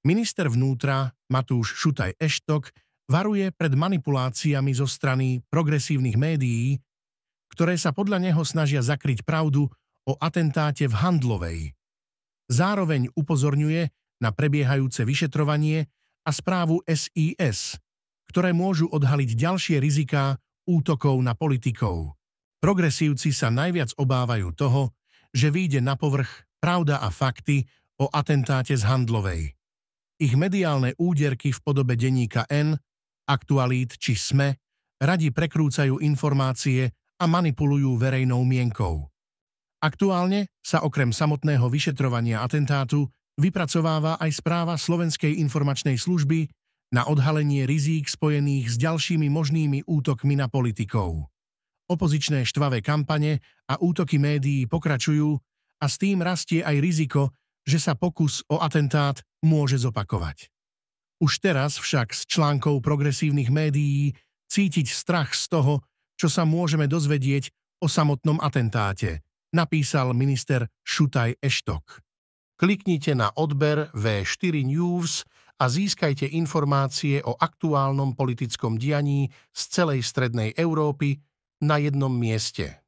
Minister vnútra Matúš Šutaj Eštok varuje pred manipuláciami zo strany progresívnych médií, ktoré sa podľa neho snažia zakryť pravdu o atentáte v Handlovej. Zároveň upozorňuje na prebiehajúce vyšetrovanie a správu SIS, ktoré môžu odhaliť ďalšie riziká útokov na politikov. Progresívci sa najviac obávajú toho, že vyjde na povrch pravda a fakty o atentáte z Handlovej ich mediálne úderky v podobe denníka N, aktualít či SME radi prekrúcajú informácie a manipulujú verejnou mienkou. Aktuálne sa okrem samotného vyšetrovania atentátu vypracováva aj správa Slovenskej informačnej služby na odhalenie rizík spojených s ďalšími možnými útokmi na politikov. Opozičné štvavé kampane a útoky médií pokračujú a s tým rastie aj riziko, že sa pokus o atentát môže zopakovať. Už teraz však z článkov progresívnych médií cítiť strach z toho, čo sa môžeme dozvedieť o samotnom atentáte, napísal minister Šutaj Eštok. Kliknite na odber V4 News a získajte informácie o aktuálnom politickom dianí z celej strednej Európy na jednom mieste.